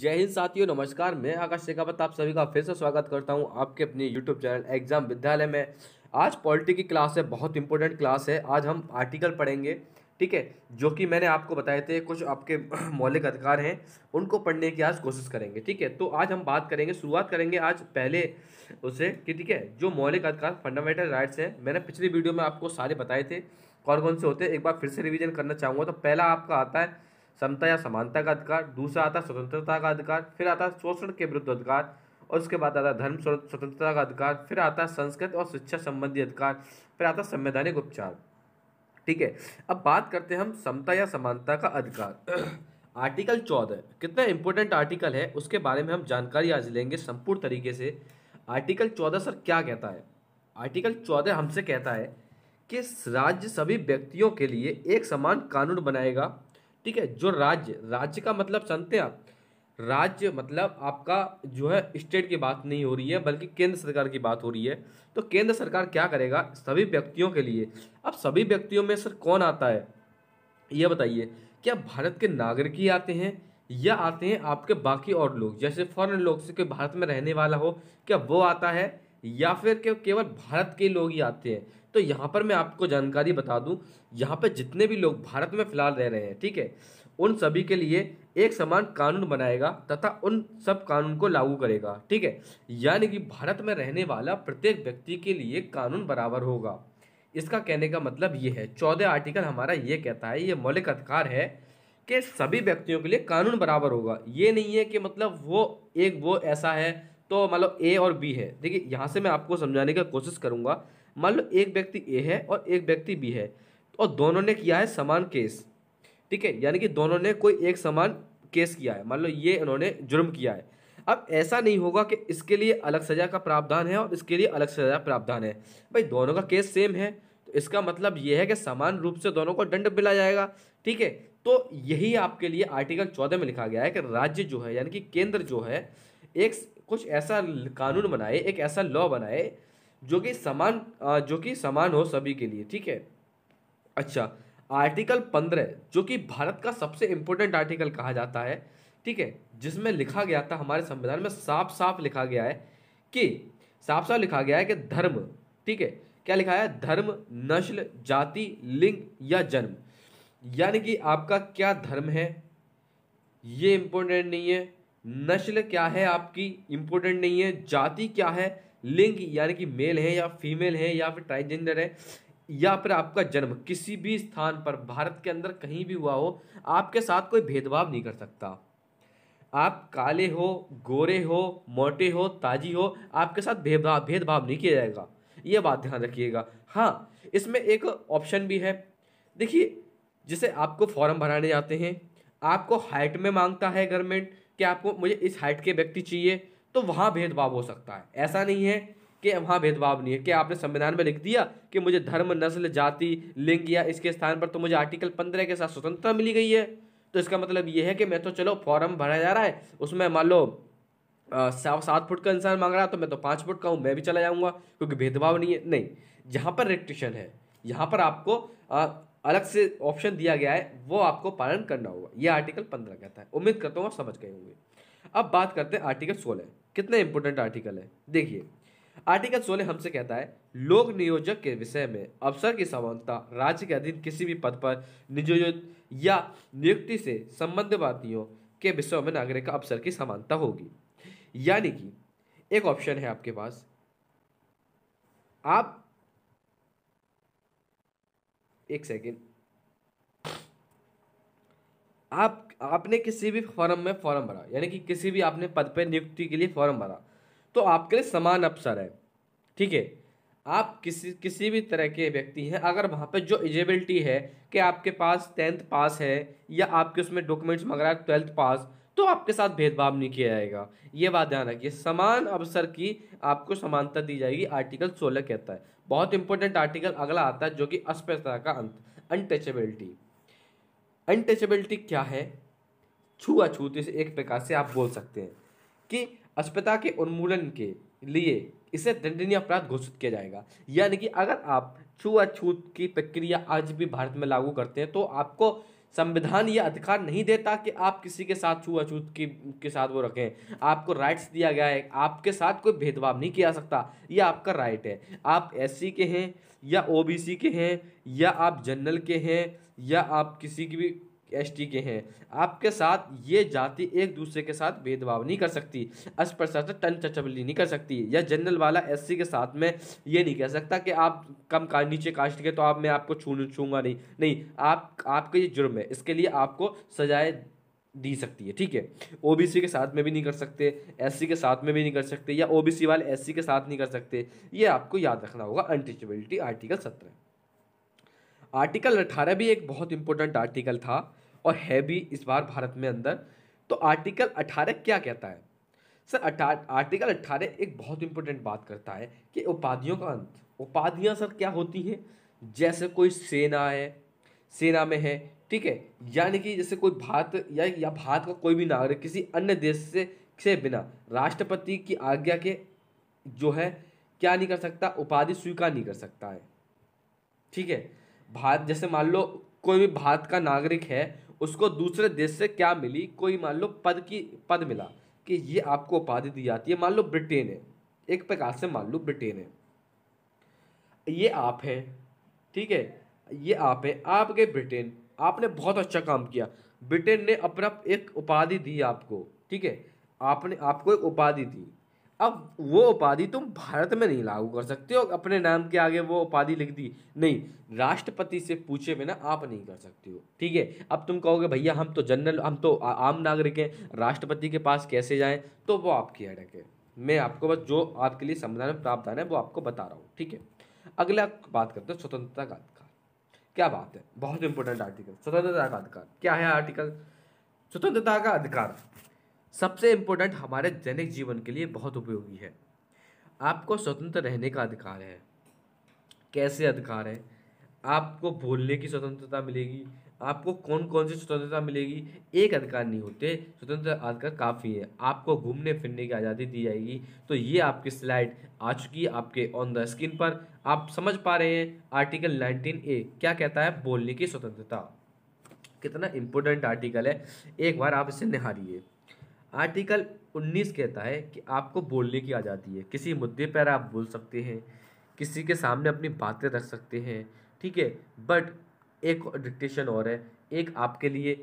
जय हिंद साथियों नमस्कार मैं आकाश शेखावत आप सभी का फिर से स्वागत करता हूं आपके अपने यूट्यूब चैनल एग्जाम विद्यालय में आज पॉलिटी की क्लास है बहुत इंपॉर्टेंट क्लास है आज हम आर्टिकल पढ़ेंगे ठीक है जो कि मैंने आपको बताए थे कुछ आपके मौलिक अधिकार हैं उनको पढ़ने की आज कोशिश करेंगे ठीक है तो आज हम बात करेंगे शुरुआत करेंगे आज पहले उसे कि ठीक है जो मौलिक अधिकार फंडामेंटल राइट्स हैं मैंने पिछली वीडियो में आपको सारे बताए थे कौन कौन से होते हैं एक बार फिर से रिविजन करना चाहूँगा तो पहला आपका आता है समता या समानता का अधिकार दूसरा आता स्वतंत्रता का अधिकार फिर आता शोषण के विरुद्ध अधिकार और उसके बाद आता धर्म स्वतंत्रता का अधिकार फिर आता संस्कृत और शिक्षा संबंधी अधिकार फिर आता संवैधानिक उपचार ठीक है अब बात करते हैं हम समता या समानता का अधिकार आर्टिकल चौदह कितना इंपॉर्टेंट आर्टिकल है उसके बारे में हम जानकारी आज लेंगे संपूर्ण तरीके से आर्टिकल चौदह सर क्या कहता है आर्टिकल चौदह हमसे कहता है कि राज्य सभी व्यक्तियों के लिए एक समान कानून बनाएगा ठीक है जो राज्य राज्य का मतलब जानते हैं आप राज्य मतलब आपका जो है स्टेट की बात नहीं हो रही है बल्कि केंद्र सरकार की बात हो रही है तो केंद्र सरकार क्या करेगा सभी व्यक्तियों के लिए अब सभी व्यक्तियों में सर कौन आता है यह बताइए क्या भारत के नागरिक ही आते हैं या आते हैं आपके बाकी और लोग जैसे फॉरेन लोग से कोई भारत में रहने वाला हो क्या वो आता है या फिर केवल भारत के लोग ही आते हैं तो यहाँ पर मैं आपको जानकारी बता दूँ यहाँ पर जितने भी लोग भारत में फिलहाल रह रहे हैं ठीक है उन सभी के लिए एक समान कानून बनाएगा तथा उन सब कानून को लागू करेगा ठीक है यानी कि भारत में रहने वाला प्रत्येक व्यक्ति के लिए कानून बराबर होगा इसका कहने का मतलब ये है चौदह आर्टिकल हमारा ये कहता है ये मौलिक अधिकार है कि सभी व्यक्तियों के लिए कानून बराबर होगा ये नहीं है कि मतलब वो एक वो ऐसा है तो मान लो ए और बी है देखिए यहाँ से मैं आपको समझाने की कोशिश करूँगा मान लो एक व्यक्ति ए है और एक व्यक्ति बी है और दोनों ने किया है समान केस ठीक है यानी कि दोनों ने कोई एक समान केस किया है मान लो ये इन्होंने जुर्म किया है अब ऐसा नहीं होगा कि इसके लिए अलग सज़ा का प्रावधान है और इसके लिए अलग सज़ा प्रावधान है भाई दोनों का केस सेम है तो इसका मतलब ये है कि समान रूप से दोनों को दंड मिला जाएगा ठीक है तो यही आपके लिए आर्टिकल चौदह में लिखा गया है कि राज्य जो है यानी कि केंद्र जो है एक कुछ ऐसा कानून बनाए एक ऐसा लॉ बनाए जो कि समान जो कि समान हो सभी के लिए ठीक है अच्छा आर्टिकल पंद्रह जो कि भारत का सबसे इम्पोर्टेंट आर्टिकल कहा जाता है ठीक है जिसमें लिखा गया था हमारे संविधान में साफ साफ लिखा गया है कि साफ साफ लिखा गया है कि धर्म ठीक है क्या लिखा है धर्म नस्ल जाति लिंग या जन्म यानी कि आपका क्या धर्म है ये इम्पोर्टेंट नहीं है नस्ल क्या है आपकी इम्पोर्टेंट नहीं है जाति क्या है लिंग यानी कि मेल है या फीमेल है या फिर ट्राइजेंडर है या फिर आपका जन्म किसी भी स्थान पर भारत के अंदर कहीं भी हुआ हो आपके साथ कोई भेदभाव नहीं कर सकता आप काले हो गोरे हो मोटे हो ताजी हो आपके साथ भेदभाव भेदभाव नहीं किया जाएगा ये बात ध्यान रखिएगा हाँ इसमें एक ऑप्शन भी है देखिए जिसे आपको फॉर्म भराने जाते हैं आपको हाइट में मांगता है गवर्नमेंट कि आपको मुझे इस हाइट के व्यक्ति चाहिए तो वहाँ भेदभाव हो सकता है ऐसा नहीं है कि वहाँ भेदभाव नहीं है कि आपने संविधान में लिख दिया कि मुझे धर्म नस्ल जाति लिंग या इसके स्थान पर तो मुझे आर्टिकल पंद्रह के साथ स्वतंत्रता मिली गई है तो इसका मतलब ये है कि मैं तो चलो फॉर्म भरा जा रहा है उसमें मान लो सात फुट का इंसान मांग रहा है तो मैं तो पाँच फुट का हूँ मैं भी चला जाऊँगा क्योंकि भेदभाव नहीं है नहीं जहाँ पर रिस्ट्रिक्शन है यहाँ पर आपको अलग से ऑप्शन दिया गया है वो आपको पालन करना होगा ये आर्टिकल पंद्रह कहता है उम्मीद करता हूँ आप समझ गए होंगे अब बात करते हैं आर्टिकल सोलह कितना इंपॉर्टेंट आर्टिकल है देखिए आर्टिकल सोलह हमसे कहता है लोक नियोजक के विषय में अवसर की समानता राज्य के अधीन किसी भी पद पर नियोजित या नियुक्ति से वादियों के विषयों में नागरिक का अवसर की समानता होगी यानी कि एक ऑप्शन है आपके पास आप एक सेकेंड आप आपने किसी भी फॉर्म में फॉर्म भरा यानी कि किसी भी आपने पद पर नियुक्ति के लिए फॉर्म भरा तो आपके लिए समान अवसर है ठीक है आप किसी किसी भी तरह के व्यक्ति हैं अगर वहाँ पे जो एलिजिबिलिटी है कि आपके पास टेंथ पास है या आपके उसमें डॉक्यूमेंट्स मंगा ट्वेल्थ पास तो आपके साथ भेदभाव नहीं किया जाएगा ये बात ध्यान रखिए समान अवसर की आपको समानता दी जाएगी आर्टिकल सोलह कहता है बहुत इंपॉर्टेंट आर्टिकल अगला आता है जो कि अस्पृश्यता का अंत अनटचेबिलिटी अनटचेबिलिटी क्या है छूत इसे एक प्रकार से आप बोल सकते हैं कि अस्पताल के उन्मूलन के लिए इसे दंडनीय अपराध घोषित किया जाएगा यानी कि अगर आप छुआछूत की प्रक्रिया आज भी भारत में लागू करते हैं तो आपको संविधान ये अधिकार नहीं देता कि आप किसी के साथ छूआछूत की के साथ वो रखें आपको राइट्स दिया गया है आपके साथ कोई भेदभाव नहीं किया सकता ये आपका राइट है आप एस के हैं या ओ के हैं या आप जनरल के हैं या आप किसी की भी टी के हैं आपके साथ ये जाति एक दूसरे के साथ भेदभाव नहीं कर सकती अस्पृश्यता टन चचबली नहीं कर सकती या जनरल वाला सी के साथ में ये नहीं कह सकता कि आप कम का नीचे कास्ट के तो आप मैं आपको छू छूँगा नहीं नहीं आप आपका ये जुर्म है इसके लिए आपको सजाए दी सकती है ठीक है ओबीसी के साथ में भी नहीं कर सकते एससी के साथ में भी नहीं कर सकते या ओबीसी वाले एससी के साथ नहीं कर सकते ये आपको याद रखना होगा अनटीचेबिलिटी आर्टिकल सत्रह आर्टिकल अट्ठारह भी एक बहुत इंपॉर्टेंट आर्टिकल था और है भी इस बार भारत में अंदर तो आर्टिकल अट्ठारह क्या कहता है सर आर्टिकल अट्ठारह एक बहुत इंपॉर्टेंट बात करता है कि उपाधियों का अंत उपाधियाँ सर क्या होती हैं जैसे कोई सेना है सेना में है ठीक है यानी कि जैसे कोई भारत या या भारत का कोई भी नागरिक किसी अन्य देश से से बिना राष्ट्रपति की आज्ञा के जो है क्या नहीं कर सकता उपाधि स्वीकार नहीं कर सकता है ठीक है भारत जैसे मान लो कोई भी भारत का नागरिक है उसको दूसरे देश से क्या मिली कोई मान लो पद की पद मिला कि ये आपको उपाधि दी जाती है मान लो ब्रिटेन है एक प्रकार से मान लो ब्रिटेन है ये आप हैं ठीक है ये आप हैं आप गए ब्रिटेन आपने बहुत अच्छा काम किया ब्रिटेन ने अपना एक उपाधि दी आपको ठीक है आपने आपको एक उपाधि दी अब वो उपाधि तुम भारत में नहीं लागू कर सकते हो अपने नाम के आगे वो उपाधि लिख दी नहीं राष्ट्रपति से पूछे बिना आप नहीं कर सकते हो ठीक है अब तुम कहोगे भैया हम तो जनरल हम तो आ, आम नागरिक हैं राष्ट्रपति के पास कैसे जाएं तो वो आपकी अटक है मैं आपको बस जो आपके लिए संविधान में प्रावधान है वो आपको बता रहा हूँ ठीक है अगला बात करते हैं स्वतंत्रता का अधिकार क्या बात है बहुत इंपॉर्टेंट आर्टिकल स्वतंत्रता का अधिकार क्या है आर्टिकल स्वतंत्रता का अधिकार सबसे इम्पोर्टेंट हमारे दैनिक जीवन के लिए बहुत उपयोगी है आपको स्वतंत्र रहने का अधिकार है कैसे अधिकार है आपको बोलने की स्वतंत्रता मिलेगी आपको कौन कौन सी स्वतंत्रता मिलेगी एक अधिकार नहीं होते स्वतंत्र अधिकार काफ़ी है आपको घूमने फिरने की आज़ादी दी जाएगी तो ये आपकी स्लाइड आ चुकी है आपके ऑन द स्क्रीन पर आप समझ पा रहे हैं आर्टिकल नाइनटीन ए क्या कहता है बोलने की स्वतंत्रता कितना इम्पोर्टेंट आर्टिकल है एक बार आप इसे निहारिए आर्टिकल 19 कहता है कि आपको बोलने की आज़ादी है किसी मुद्दे पर आप बोल सकते हैं किसी के सामने अपनी बातें रख सकते हैं ठीक है बट एक डिक्टेशन और है एक आपके लिए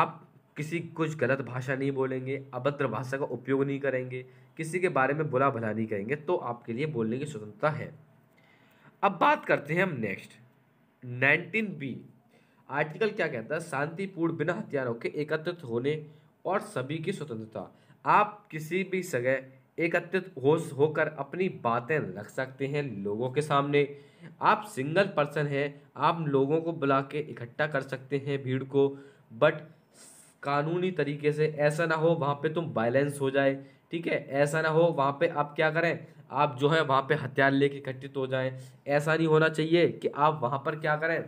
आप किसी कुछ गलत भाषा नहीं बोलेंगे अभद्र भाषा का उपयोग नहीं करेंगे किसी के बारे में बुरा भला नहीं करेंगे तो आपके लिए बोलने की स्वतंत्रता है अब बात करते हैं हम नेक्स्ट नाइनटीन बी आर्टिकल क्या कहता है शांतिपूर्ण बिना हथियारों के एकत्रित होने और सभी की स्वतंत्रता आप किसी भी जगह एकत्रित हो होकर अपनी बातें रख सकते हैं लोगों के सामने आप सिंगल पर्सन हैं आप लोगों को बुला के इकट्ठा कर सकते हैं भीड़ को बट कानूनी तरीके से ऐसा ना हो वहाँ पे तुम वायलेंस हो जाए ठीक है ऐसा ना हो वहाँ पे आप क्या करें आप जो है वहाँ पे हथियार लेके इकट्ठित हो जाएं ऐसा नहीं होना चाहिए कि आप वहाँ पर क्या करें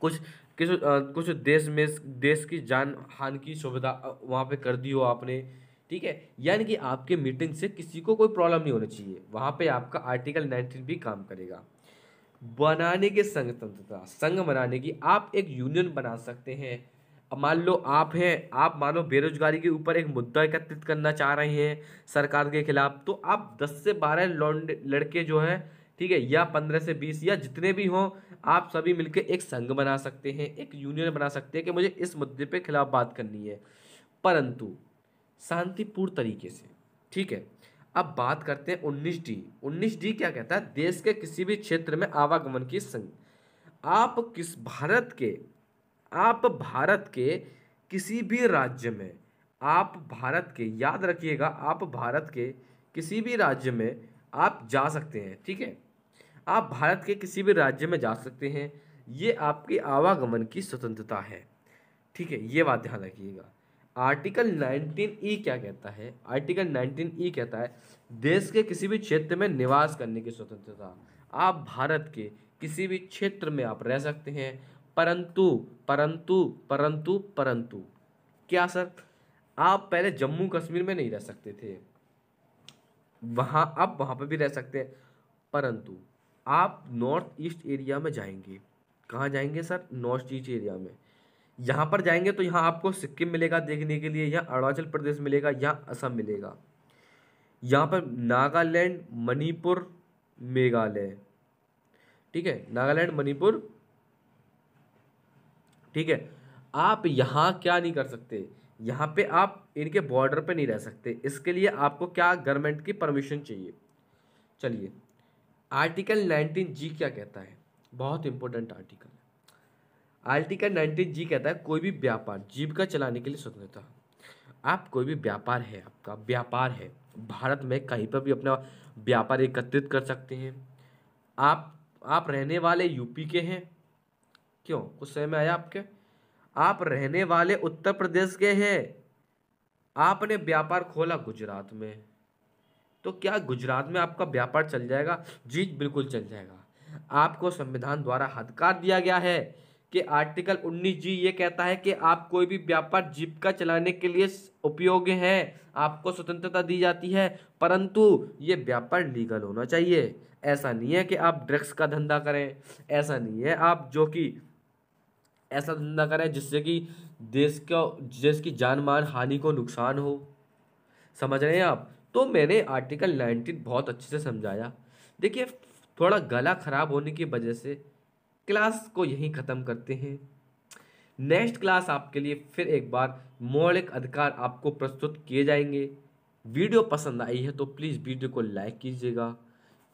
कुछ किस कुछ देश में देश की जान हान की सुविधा वहाँ पे कर दी हो आपने ठीक है यानी कि आपके मीटिंग से किसी को कोई प्रॉब्लम नहीं होना चाहिए वहाँ पे आपका आर्टिकल नाइनटीन भी काम करेगा बनाने के संघ तंत्रता संघ बनाने की आप एक यूनियन बना सकते हैं मान लो आप हैं आप मानो बेरोजगारी के ऊपर एक मुद्दा एकत्रित करना चाह रहे हैं सरकार के खिलाफ तो आप दस से 12 लड़के जो हैं ठीक है या पंद्रह से बीस या जितने भी हों आप सभी मिलकर एक संघ बना सकते हैं एक यूनियन बना सकते हैं कि मुझे इस मुद्दे पे खिलाफ बात करनी है परंतु शांतिपूर्ण तरीके से ठीक है अब बात करते हैं उन्नीस डी उन्नीस डी क्या कहता है देश के किसी भी क्षेत्र में आवागमन की संघ आप किस भारत के आप भारत के किसी भी राज्य में आप भारत के याद रखिएगा आप भारत के किसी भी राज्य में आप जा सकते हैं ठीक है आप भारत के किसी भी राज्य में जा सकते हैं ये आपके आवागमन की स्वतंत्रता है ठीक है ये बात ध्यान रखिएगा आर्टिकल 19 ई क्या कहता है आर्टिकल 19 ई कहता है देश के किसी भी क्षेत्र में निवास करने की स्वतंत्रता आप भारत के किसी भी क्षेत्र में आप रह सकते हैं परंतु परंतु परंतु परंतु क्या सर आप पहले जम्मू कश्मीर में नहीं रह सकते थे वहाँ आप वहाँ पर भी रह सकते हैं परंतु आप नॉर्थ ईस्ट एरिया में जाएंगे कहाँ जाएंगे सर नॉर्थ ईस्ट एरिया में यहाँ पर जाएंगे तो यहाँ आपको सिक्किम मिलेगा देखने के लिए यहाँ अरुणाचल प्रदेश मिलेगा यहाँ असम मिलेगा यहाँ पर नागालैंड मणिपुर मेघालय ठीक है नागालैंड मणिपुर ठीक है आप यहाँ क्या नहीं कर सकते यहाँ पे आप इनके बॉर्डर पे नहीं रह सकते इसके लिए आपको क्या गवर्नमेंट की परमिशन चाहिए चलिए आर्टिकल नाइनटीन जी क्या कहता है बहुत इंपॉर्टेंट आर्टिकल है आर्टिकल नाइनटीन जी कहता है कोई भी व्यापार जीविका चलाने के लिए स्वतंत्रता आप कोई भी व्यापार है आपका व्यापार है भारत में कहीं पर भी अपना व्यापार एकत्रित कर सकते हैं आप आप रहने वाले यूपी के हैं क्यों कुछ समय में आया आपके आप रहने वाले उत्तर प्रदेश के हैं आपने व्यापार खोला गुजरात में तो क्या गुजरात में आपका व्यापार चल जाएगा जी बिल्कुल चल जाएगा आपको संविधान द्वारा हदकार दिया गया है कि आर्टिकल 19 जी ये कहता है कि आप कोई भी व्यापार जीप का चलाने के लिए उपयोग है आपको स्वतंत्रता दी जाती है परंतु ये व्यापार लीगल होना चाहिए ऐसा नहीं है कि आप ड्रग्स का धंधा करें ऐसा नहीं है आप जो कि ऐसा धंधा करें जिससे कि देश का देश की जान मान हानि को नुकसान हो समझ रहे हैं आप तो मैंने आर्टिकल नाइनटीन बहुत अच्छे से समझाया देखिए थोड़ा गला ख़राब होने की वजह से क्लास को यहीं ख़त्म करते हैं नेक्स्ट क्लास आपके लिए फिर एक बार मौलिक अधिकार आपको प्रस्तुत किए जाएंगे वीडियो पसंद आई है तो प्लीज़ वीडियो को लाइक कीजिएगा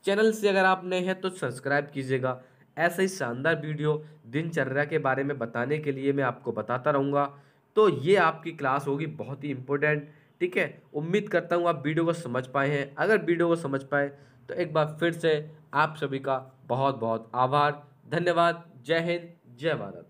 चैनल से अगर आप नए हैं तो सब्सक्राइब कीजिएगा ऐसे ही शानदार वीडियो दिनचर्या के बारे में बताने के लिए मैं आपको बताता रहूँगा तो ये आपकी क्लास होगी बहुत ही इम्पोर्टेंट ठीक है उम्मीद करता हूँ आप वीडियो को समझ पाए हैं अगर वीडियो को समझ पाए तो एक बार फिर से आप सभी का बहुत बहुत आभार धन्यवाद जय हिंद जय भारत